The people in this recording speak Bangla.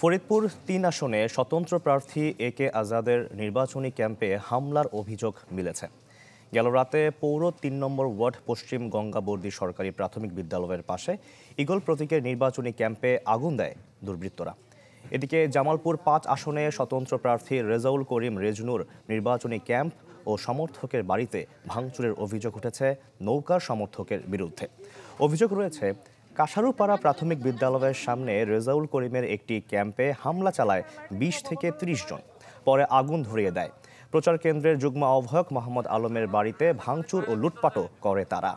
ফরিদপুর তিন আসনে স্বতন্ত্র প্রার্থী এ কে আজাদের নির্বাচনী ক্যাম্পে হামলার অভিযোগ মিলেছে গেল রাতে পৌর তিন নম্বর ওয়ার্ড পশ্চিম গঙ্গাবর্দী সরকারি প্রাথমিক বিদ্যালয়ের পাশে ইগল প্রতীকের নির্বাচনী ক্যাম্পে আগুন দেয় দুর্বৃত্তরা এদিকে জামালপুর পাঁচ আসনে স্বতন্ত্র প্রার্থী রেজাউল করিম রেজনুর নির্বাচনী ক্যাম্প ও সমর্থকের বাড়িতে ভাঙচুরের অভিযোগ উঠেছে নৌকার সমর্থকের বিরুদ্ধে অভিযোগ রয়েছে কাসারুপাড়া প্রাথমিক বিদ্যালয়ের সামনে রেজাউল করিমের একটি ক্যাম্পে হামলা চালায় ২০ থেকে ৩০ জন পরে আগুন ধরিয়ে দেয় প্রচার কেন্দ্রের যুগ্ম আহ্বায়ক মোহাম্মদ আলমের বাড়িতে ভাঙচুর ও লুটপাটও করে তারা